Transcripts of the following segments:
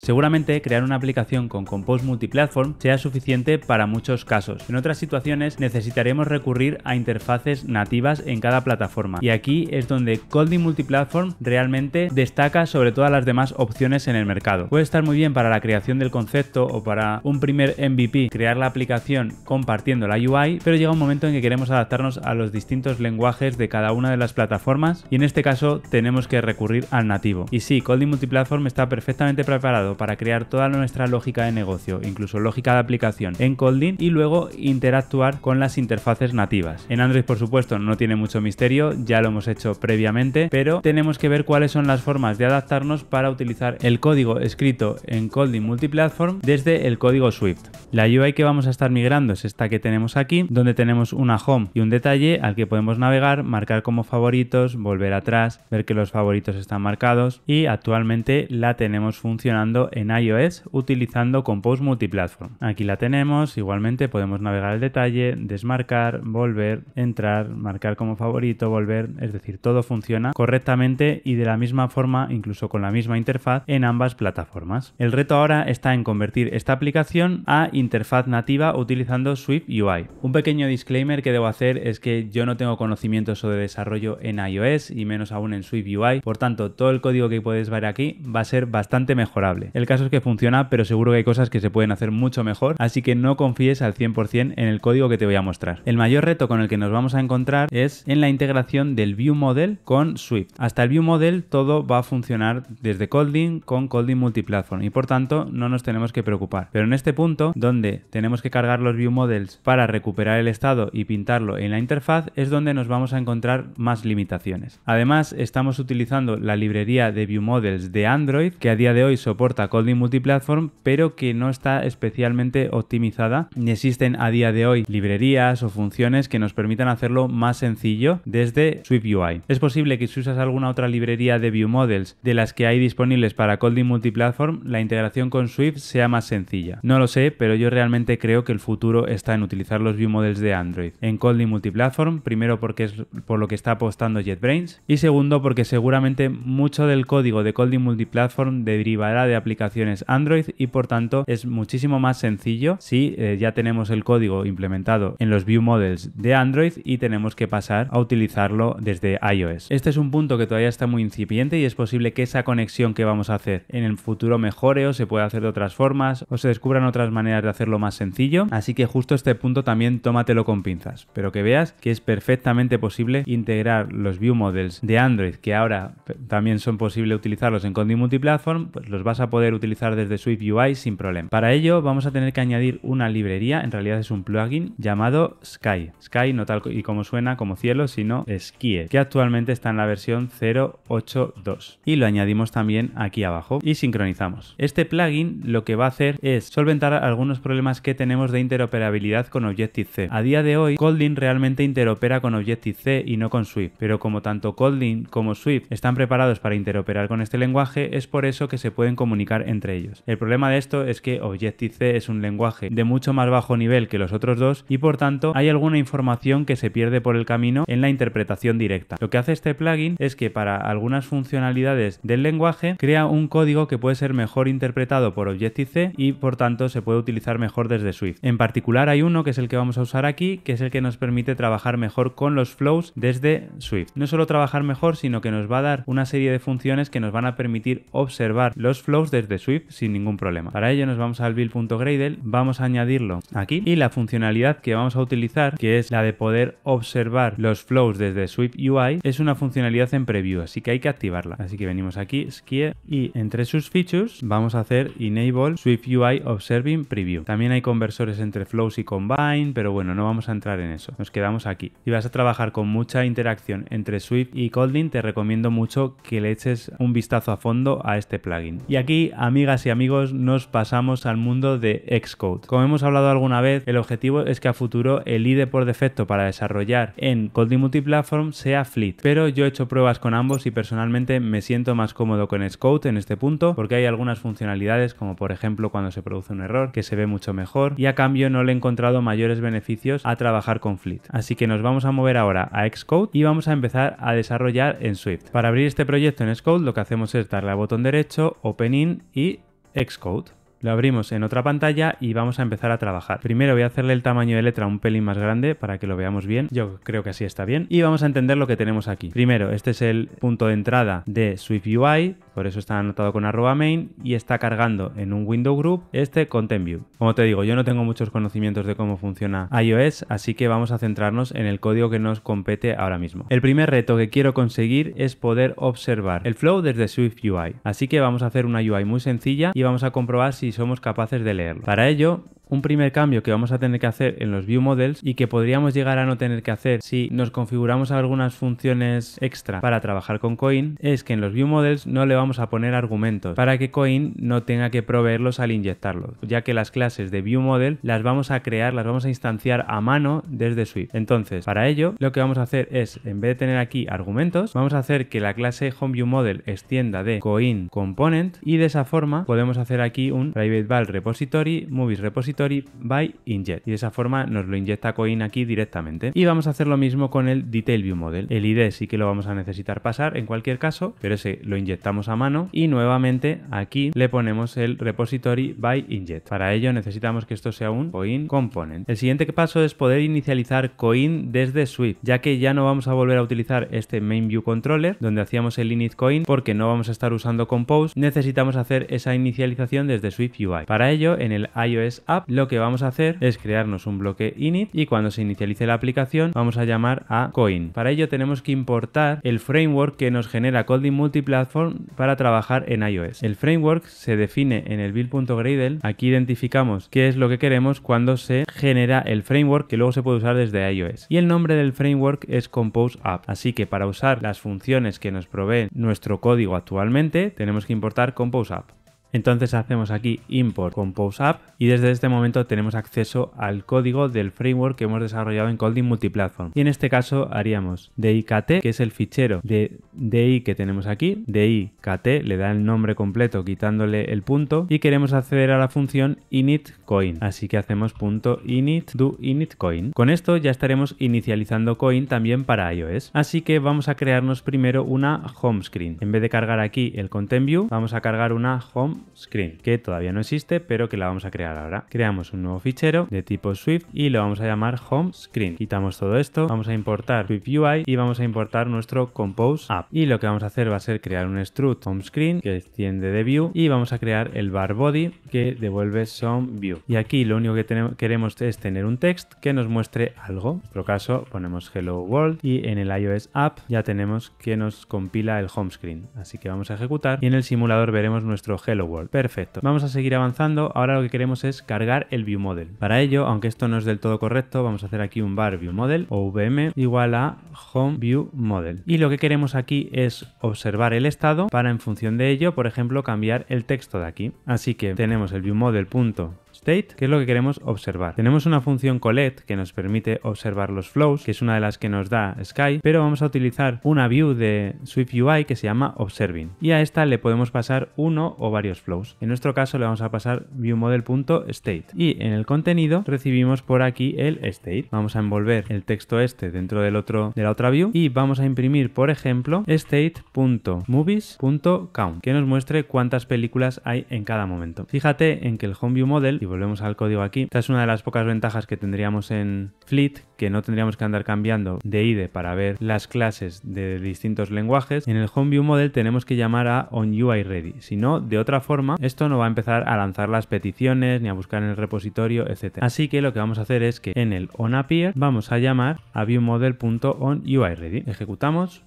Seguramente crear una aplicación con Compose Multiplatform sea suficiente para muchos casos. En otras situaciones necesitaremos recurrir a interfaces nativas en cada plataforma y aquí es donde Colding Multiplatform realmente destaca sobre todas las demás opciones en el mercado. Puede estar muy bien para la creación del concepto o para un primer MVP crear la aplicación compartiendo la UI, pero llega un momento en que queremos adaptarnos a los distintos lenguajes de cada una de las plataformas y en este caso tenemos que recurrir al nativo. Y sí, Colding Multiplatform está perfectamente preparado para crear toda nuestra lógica de negocio, incluso lógica de aplicación en Colding y luego interactuar con las interfaces nativas. En Android, por supuesto, no tiene mucho misterio, ya lo hemos hecho previamente, pero tenemos que ver cuáles son las formas de adaptarnos para utilizar el código escrito en Colding Multiplatform desde el código Swift. La UI que vamos a estar migrando es esta que tenemos aquí, donde tenemos una home y un detalle al que podemos navegar, marcar como favoritos, volver atrás, ver que los favoritos están marcados y actualmente la tenemos funcionando en iOS utilizando Compose Multiplatform. Aquí la tenemos, igualmente podemos navegar al detalle, desmarcar, volver, entrar, marcar como favorito, volver, es decir, todo funciona correctamente y de la misma forma, incluso con la misma interfaz en ambas plataformas. El reto ahora está en convertir esta aplicación a interfaz nativa utilizando Swift UI. Un pequeño disclaimer que debo hacer es que yo no tengo conocimientos sobre desarrollo en iOS y menos aún en Swift UI, por tanto todo el código que puedes ver aquí va a ser bastante mejorable. El caso es que funciona, pero seguro que hay cosas que se pueden hacer mucho mejor, así que no confíes al 100% en el código que te voy a mostrar. El mayor reto con el que nos vamos a encontrar es en la integración del View Model con Swift. Hasta el View Model todo va a funcionar desde Kotlin con Kotlin Multiplatform y por tanto no nos tenemos que preocupar. Pero en este punto, donde tenemos que cargar los View Models para recuperar el estado y pintarlo en la interfaz, es donde nos vamos a encontrar más limitaciones. Además, estamos utilizando la librería de View Models de Android, que a día de hoy soporta soporta multiplatform, pero que no está especialmente optimizada. Ni existen a día de hoy librerías o funciones que nos permitan hacerlo más sencillo desde Swift UI. Es posible que si usas alguna otra librería de View Models de las que hay disponibles para Colding multiplatform, la integración con Swift sea más sencilla. No lo sé, pero yo realmente creo que el futuro está en utilizar los View Models de Android en Colding multiplatform, primero porque es por lo que está apostando JetBrains y segundo porque seguramente mucho del código de Colding multiplatform derivará de aplicaciones Android y por tanto es muchísimo más sencillo si eh, ya tenemos el código implementado en los view models de Android y tenemos que pasar a utilizarlo desde iOS. Este es un punto que todavía está muy incipiente y es posible que esa conexión que vamos a hacer en el futuro mejore o se pueda hacer de otras formas o se descubran otras maneras de hacerlo más sencillo. Así que justo este punto también tómatelo con pinzas, pero que veas que es perfectamente posible integrar los view models de Android que ahora también son posible utilizarlos en condi Multiplatform, pues los vas a poder utilizar desde Swift UI sin problema. Para ello vamos a tener que añadir una librería, en realidad es un plugin llamado Sky. Sky no tal y como suena como cielo, sino Skie, que actualmente está en la versión 0.8.2. Y lo añadimos también aquí abajo y sincronizamos. Este plugin lo que va a hacer es solventar algunos problemas que tenemos de interoperabilidad con Objective-C. A día de hoy, Kotlin realmente interopera con Objective-C y no con Swift, pero como tanto Kotlin como Swift están preparados para interoperar con este lenguaje, es por eso que se pueden comunicar entre ellos. El problema de esto es que Objective-C es un lenguaje de mucho más bajo nivel que los otros dos y por tanto hay alguna información que se pierde por el camino en la interpretación directa. Lo que hace este plugin es que para algunas funcionalidades del lenguaje crea un código que puede ser mejor interpretado por Objective-C y por tanto se puede utilizar mejor desde Swift. En particular hay uno que es el que vamos a usar aquí, que es el que nos permite trabajar mejor con los flows desde Swift. No solo trabajar mejor, sino que nos va a dar una serie de funciones que nos van a permitir observar los flows desde Swift sin ningún problema. Para ello nos vamos al build.gradle, vamos a añadirlo aquí y la funcionalidad que vamos a utilizar, que es la de poder observar los flows desde Swift UI, es una funcionalidad en preview, así que hay que activarla. Así que venimos aquí, Skie, y entre sus features vamos a hacer Enable Swift UI Observing Preview. También hay conversores entre flows y combine, pero bueno, no vamos a entrar en eso. Nos quedamos aquí. Si vas a trabajar con mucha interacción entre Swift y Colding, te recomiendo mucho que le eches un vistazo a fondo a este plugin. Y aquí amigas y amigos, nos pasamos al mundo de Xcode. Como hemos hablado alguna vez, el objetivo es que a futuro el IDE por defecto para desarrollar en Kotlin Multiplatform sea Fleet, pero yo he hecho pruebas con ambos y personalmente me siento más cómodo con Xcode en este punto porque hay algunas funcionalidades como por ejemplo cuando se produce un error que se ve mucho mejor y a cambio no le he encontrado mayores beneficios a trabajar con Fleet. Así que nos vamos a mover ahora a Xcode y vamos a empezar a desarrollar en Swift. Para abrir este proyecto en Xcode lo que hacemos es darle al botón derecho, Open In y Xcode. Lo abrimos en otra pantalla y vamos a empezar a trabajar. Primero voy a hacerle el tamaño de letra un pelín más grande para que lo veamos bien. Yo creo que así está bien. Y vamos a entender lo que tenemos aquí. Primero, este es el punto de entrada de SwiftUI, por eso está anotado con arroba main y está cargando en un window group este content view. Como te digo, yo no tengo muchos conocimientos de cómo funciona iOS, así que vamos a centrarnos en el código que nos compete ahora mismo. El primer reto que quiero conseguir es poder observar el flow desde SwiftUI. Así que vamos a hacer una UI muy sencilla y vamos a comprobar si y somos capaces de leerlo. Para ello, un primer cambio que vamos a tener que hacer en los view models y que podríamos llegar a no tener que hacer si nos configuramos algunas funciones extra para trabajar con coin es que en los view models no le vamos a poner argumentos para que coin no tenga que proveerlos al inyectarlos ya que las clases de view model las vamos a crear las vamos a instanciar a mano desde Swift entonces para ello lo que vamos a hacer es en vez de tener aquí argumentos vamos a hacer que la clase home view model extienda de coin component y de esa forma podemos hacer aquí un private val repository movies repository by Inject. Y de esa forma nos lo inyecta Coin aquí directamente. Y vamos a hacer lo mismo con el Detail View Model. El ID sí que lo vamos a necesitar pasar en cualquier caso, pero ese lo inyectamos a mano y nuevamente aquí le ponemos el Repository by Inject. Para ello necesitamos que esto sea un Coin Component. El siguiente paso es poder inicializar Coin desde Swift, ya que ya no vamos a volver a utilizar este Main View Controller donde hacíamos el init coin porque no vamos a estar usando Compose, necesitamos hacer esa inicialización desde Swift UI. Para ello, en el iOS app lo que vamos a hacer es crearnos un bloque init y cuando se inicialice la aplicación vamos a llamar a coin. Para ello tenemos que importar el framework que nos genera Coding Multiplatform para trabajar en iOS. El framework se define en el build.gradle. Aquí identificamos qué es lo que queremos cuando se genera el framework que luego se puede usar desde iOS. Y el nombre del framework es Compose App. Así que para usar las funciones que nos provee nuestro código actualmente tenemos que importar Compose App. Entonces hacemos aquí import compose app y desde este momento tenemos acceso al código del framework que hemos desarrollado en Colding Multiplatform. Y en este caso haríamos dikt, que es el fichero de di que tenemos aquí, dikt le da el nombre completo quitándole el punto y queremos acceder a la función initCoin. Así que hacemos punto init do initCoin. Con esto ya estaremos inicializando coin también para iOS. Así que vamos a crearnos primero una home screen. En vez de cargar aquí el content view, vamos a cargar una home screen, que todavía no existe, pero que la vamos a crear ahora. Creamos un nuevo fichero de tipo Swift y lo vamos a llamar home screen. Quitamos todo esto, vamos a importar Swift UI y vamos a importar nuestro compose app. Y lo que vamos a hacer va a ser crear un strut home screen que extiende de view y vamos a crear el bar body que devuelve some view. Y aquí lo único que queremos es tener un text que nos muestre algo. En nuestro caso ponemos hello world y en el iOS app ya tenemos que nos compila el home screen. Así que vamos a ejecutar y en el simulador veremos nuestro hello Perfecto. Vamos a seguir avanzando. Ahora lo que queremos es cargar el View Model. Para ello, aunque esto no es del todo correcto, vamos a hacer aquí un bar View Model o VM igual a Home View Model. Y lo que queremos aquí es observar el estado para en función de ello, por ejemplo, cambiar el texto de aquí. Así que tenemos el View Model punto state, que es lo que queremos observar. Tenemos una función collect que nos permite observar los flows, que es una de las que nos da Sky, pero vamos a utilizar una view de SwiftUI que se llama observing. Y a esta le podemos pasar uno o varios flows. En nuestro caso le vamos a pasar viewModel.state. Y en el contenido recibimos por aquí el state. Vamos a envolver el texto este dentro del otro, de la otra view y vamos a imprimir, por ejemplo, state.movies.count, que nos muestre cuántas películas hay en cada momento. Fíjate en que el home view volvemos al código aquí, esta es una de las pocas ventajas que tendríamos en Fleet, que no tendríamos que andar cambiando de IDE para ver las clases de distintos lenguajes. En el view Model tenemos que llamar a OnUIReady, si no, de otra forma, esto no va a empezar a lanzar las peticiones, ni a buscar en el repositorio, etc. Así que lo que vamos a hacer es que en el onAppear vamos a llamar a ViewModel.onUIReady. Ejecutamos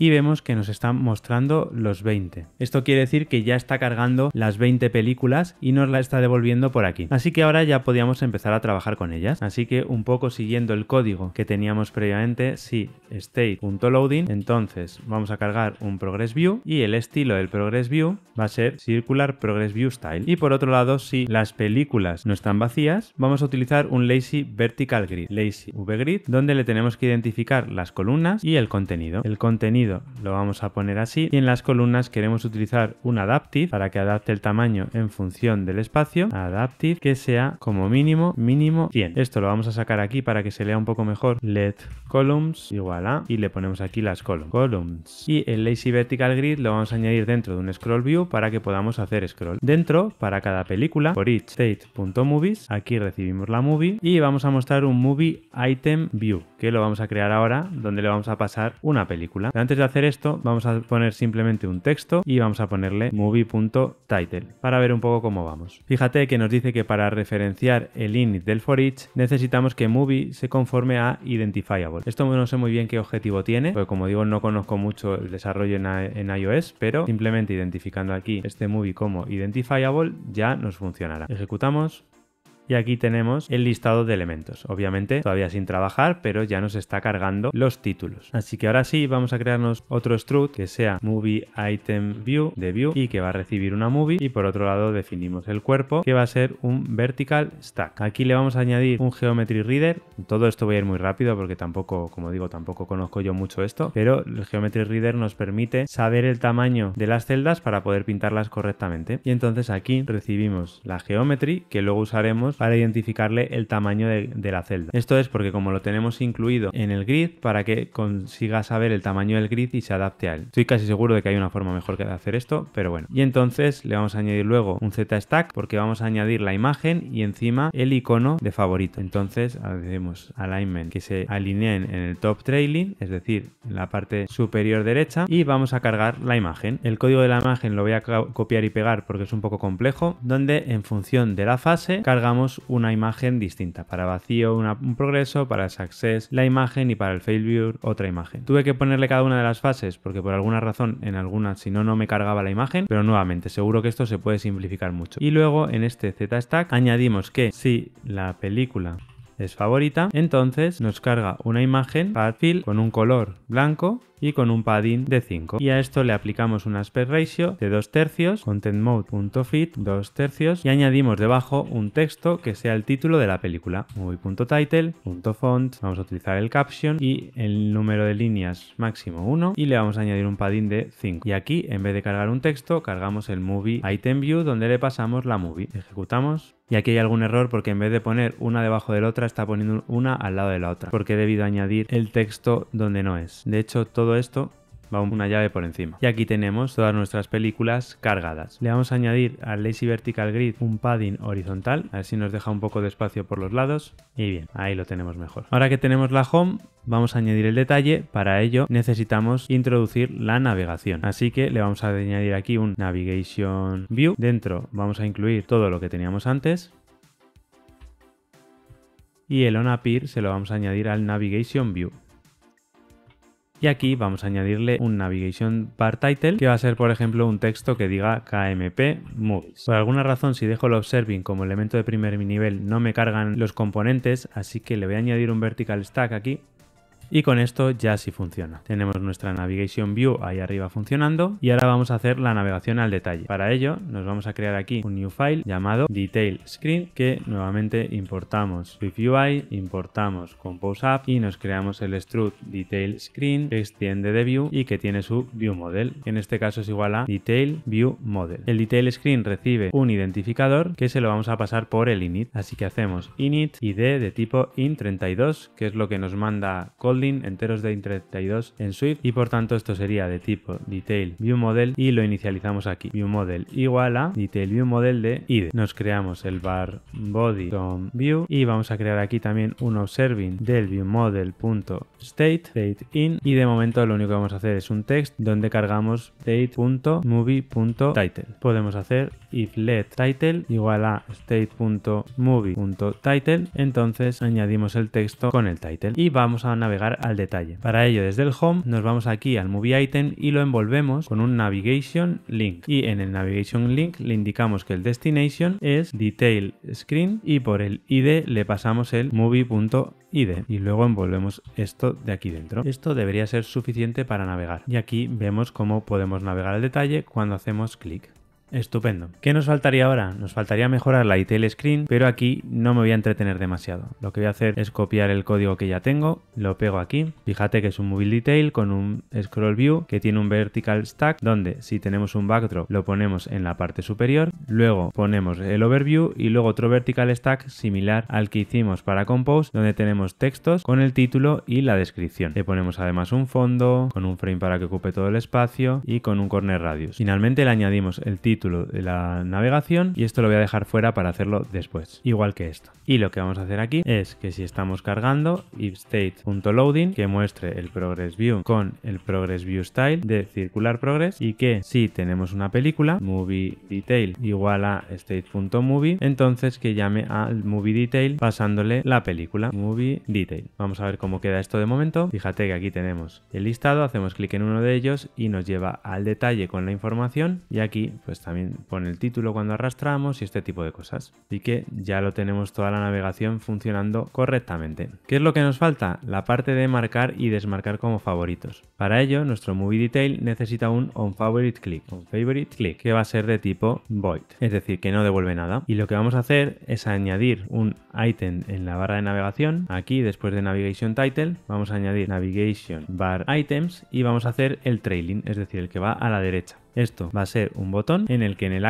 y vemos que nos están mostrando los 20. Esto quiere decir que ya está cargando las 20 películas y nos la está devolviendo por aquí. Así que ahora ya podíamos empezar a trabajar con ellas. Así que un poco siguiendo el código que teníamos previamente, si state.loading, entonces vamos a cargar un progress view y el estilo del progress view va a ser circular progress view style. Y por otro lado, si las películas no están vacías, vamos a utilizar un lazy vertical grid, lazy grid donde le tenemos que identificar las columnas y el contenido. El contenido lo vamos a poner así y en las columnas queremos utilizar un adaptive para que adapte el tamaño en función del espacio, adaptive que sea como mínimo, mínimo 100. Esto lo vamos a sacar aquí para que se lea un poco mejor, let columns igual a y le ponemos aquí las columns, columns y el lazy vertical grid lo vamos a añadir dentro de un scroll view para que podamos hacer scroll. Dentro, para cada película, por each state.movies, aquí recibimos la movie y vamos a mostrar un movie item view que lo vamos a crear ahora donde le vamos a pasar una película. antes de hacer esto, vamos a poner simplemente un texto y vamos a ponerle movie.title para ver un poco cómo vamos. Fíjate que nos dice que para referenciar el init del for each necesitamos que movie se conforme a identifiable. Esto no sé muy bien qué objetivo tiene, porque como digo no conozco mucho el desarrollo en, e, en iOS, pero simplemente identificando aquí este movie como identifiable ya nos funcionará. Ejecutamos y aquí tenemos el listado de elementos. Obviamente todavía sin trabajar, pero ya nos está cargando los títulos. Así que ahora sí vamos a crearnos otro strut que sea movie item view de view y que va a recibir una movie y por otro lado definimos el cuerpo que va a ser un vertical stack. Aquí le vamos a añadir un geometry reader. Todo esto voy a ir muy rápido porque tampoco, como digo, tampoco conozco yo mucho esto, pero el geometry reader nos permite saber el tamaño de las celdas para poder pintarlas correctamente. Y entonces aquí recibimos la geometry que luego usaremos para identificarle el tamaño de, la celda. Esto es porque como lo tenemos incluido en el grid para que consiga saber el tamaño del grid y se adapte a él. Estoy casi seguro de que hay una forma mejor que de hacer esto, pero bueno. Y entonces le vamos a añadir luego un Z-Stack porque vamos a añadir la imagen y encima el icono de favorito. Entonces hacemos alignment que se alineen en el top trailing, es decir, en la parte superior derecha y vamos a cargar la imagen. El código de la imagen lo voy a copiar y pegar porque es un poco complejo, donde en función de la fase cargamos una imagen distinta. Para vacío un progreso, para success la imagen y para el failure otra imagen. Tuve que ponerle cada una de las fases porque por alguna razón en alguna si no no me cargaba la imagen, pero nuevamente seguro que esto se puede simplificar mucho. Y luego en este Z-Stack añadimos que si la película es favorita, entonces nos carga una imagen para con un color blanco y con un padding de 5. Y a esto le aplicamos un aspect ratio de 2 tercios, content mode.fit 2 tercios y añadimos debajo un texto que sea el título de la película. movie.title.font, vamos a utilizar el caption y el número de líneas máximo 1 y le vamos a añadir un padding de 5. Y aquí en vez de cargar un texto cargamos el movie item view donde le pasamos la movie. Ejecutamos y aquí hay algún error porque en vez de poner una debajo de la otra está poniendo una al lado de la otra porque he debido añadir el texto donde no es. De hecho todo esto va una llave por encima. Y aquí tenemos todas nuestras películas cargadas. Le vamos a añadir al Lazy Vertical Grid un padding horizontal, así nos deja un poco de espacio por los lados. Y bien, ahí lo tenemos mejor. Ahora que tenemos la Home, vamos a añadir el detalle. Para ello necesitamos introducir la navegación. Así que le vamos a añadir aquí un Navigation View. Dentro vamos a incluir todo lo que teníamos antes. Y el On Appear se lo vamos a añadir al Navigation View. Y aquí vamos a añadirle un navigation bar title que va a ser por ejemplo un texto que diga KMP movies. Por alguna razón si dejo el observing como elemento de primer nivel no me cargan los componentes así que le voy a añadir un vertical stack aquí y con esto ya sí funciona. Tenemos nuestra Navigation View ahí arriba funcionando y ahora vamos a hacer la navegación al detalle. Para ello nos vamos a crear aquí un new file llamado Detail Screen que nuevamente importamos UI, importamos Compose App y nos creamos el strut Detail Screen que extiende de View y que tiene su View Model, en este caso es igual a Detail View Model. El Detail Screen recibe un identificador que se lo vamos a pasar por el init. Así que hacemos init id de tipo int 32 que es lo que nos manda cold enteros de 32 en Swift y por tanto esto sería de tipo detail view model y lo inicializamos aquí. View model igual a detail view model de id. Nos creamos el bar body con view y vamos a crear aquí también un observing del view model punto state, state in y de momento lo único que vamos a hacer es un text donde cargamos punto punto movie title. Podemos hacer if let title igual a title entonces añadimos el texto con el title y vamos a navegar al detalle. Para ello, desde el home nos vamos aquí al movie item y lo envolvemos con un navigation link. Y en el navigation link le indicamos que el destination es detail screen y por el id le pasamos el movie.id y luego envolvemos esto de aquí dentro. Esto debería ser suficiente para navegar. Y aquí vemos cómo podemos navegar al detalle cuando hacemos clic. Estupendo. ¿Qué nos faltaría ahora? Nos faltaría mejorar la ITL Screen, pero aquí no me voy a entretener demasiado. Lo que voy a hacer es copiar el código que ya tengo, lo pego aquí. Fíjate que es un móvil Detail con un Scroll View que tiene un Vertical Stack, donde si tenemos un backdrop lo ponemos en la parte superior, luego ponemos el Overview y luego otro Vertical Stack similar al que hicimos para Compose, donde tenemos textos con el título y la descripción. Le ponemos además un fondo, con un frame para que ocupe todo el espacio y con un corner radius. Finalmente le añadimos el título de la navegación y esto lo voy a dejar fuera para hacerlo después, igual que esto. Y lo que vamos a hacer aquí es que si estamos cargando, if state.loading que muestre el progress view con el progress view style de circular progress y que si tenemos una película, movie detail igual a state.movie, entonces que llame al movie detail pasándole la película movie detail. Vamos a ver cómo queda esto de momento. Fíjate que aquí tenemos el listado, hacemos clic en uno de ellos y nos lleva al detalle con la información y aquí pues también también pone el título cuando arrastramos y este tipo de cosas. Así que ya lo tenemos toda la navegación funcionando correctamente. ¿Qué es lo que nos falta? La parte de marcar y desmarcar como favoritos. Para ello, nuestro Movie Detail necesita un favorite click que va a ser de tipo void, es decir, que no devuelve nada. Y lo que vamos a hacer es añadir un item en la barra de navegación. Aquí, después de Navigation Title, vamos a añadir Navigation Bar Items y vamos a hacer el trailing, es decir, el que va a la derecha. Esto va a ser un botón en el que en,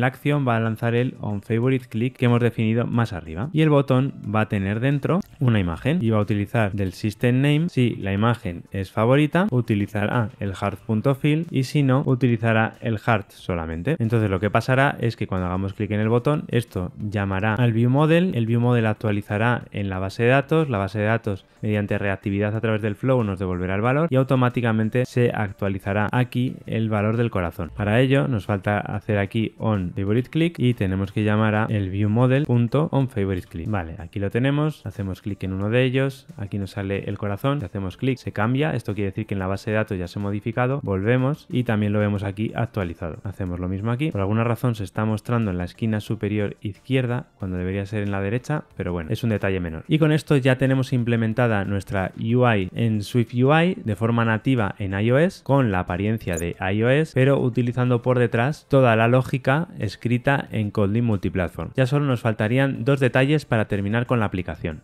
la acción va a lanzar el on favorite click que hemos definido más arriba. Y el botón va a tener dentro una imagen y va a utilizar del system name si la imagen es favorita utilizará el heart.fill y si no utilizará el heart solamente entonces lo que pasará es que cuando hagamos clic en el botón esto llamará al view model el view model actualizará en la base de datos la base de datos mediante reactividad a través del flow nos devolverá el valor y automáticamente se actualizará aquí el valor del corazón para ello nos falta hacer aquí on favorite click y tenemos que llamar a el view model punto on favorite click vale aquí lo tenemos hacemos clic clic en uno de ellos, aquí nos sale el corazón, si hacemos clic se cambia, esto quiere decir que en la base de datos ya se ha modificado, volvemos y también lo vemos aquí actualizado. Hacemos lo mismo aquí, por alguna razón se está mostrando en la esquina superior izquierda cuando debería ser en la derecha, pero bueno, es un detalle menor. Y con esto ya tenemos implementada nuestra UI en Swift UI de forma nativa en iOS con la apariencia de iOS, pero utilizando por detrás toda la lógica escrita en Kotlin Multiplatform. Ya solo nos faltarían dos detalles para terminar con la aplicación.